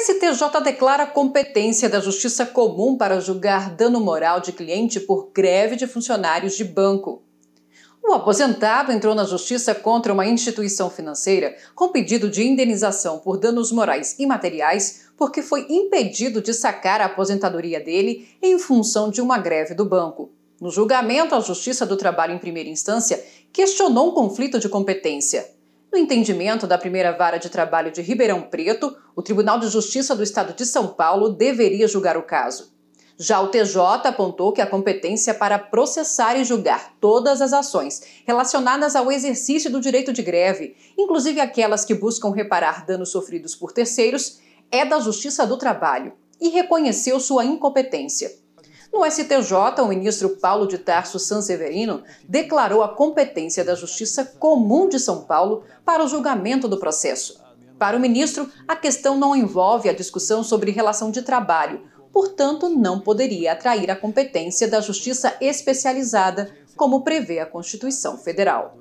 STJ declara competência da Justiça Comum para julgar dano moral de cliente por greve de funcionários de banco. O aposentado entrou na justiça contra uma instituição financeira com pedido de indenização por danos morais imateriais porque foi impedido de sacar a aposentadoria dele em função de uma greve do banco. No julgamento, a Justiça do Trabalho em primeira instância questionou um conflito de competência. No entendimento da primeira vara de trabalho de Ribeirão Preto, o Tribunal de Justiça do Estado de São Paulo deveria julgar o caso. Já o TJ apontou que a competência é para processar e julgar todas as ações relacionadas ao exercício do direito de greve, inclusive aquelas que buscam reparar danos sofridos por terceiros, é da Justiça do Trabalho e reconheceu sua incompetência. No STJ, o ministro Paulo de Tarso Sanseverino declarou a competência da Justiça Comum de São Paulo para o julgamento do processo. Para o ministro, a questão não envolve a discussão sobre relação de trabalho, portanto, não poderia atrair a competência da Justiça Especializada, como prevê a Constituição Federal.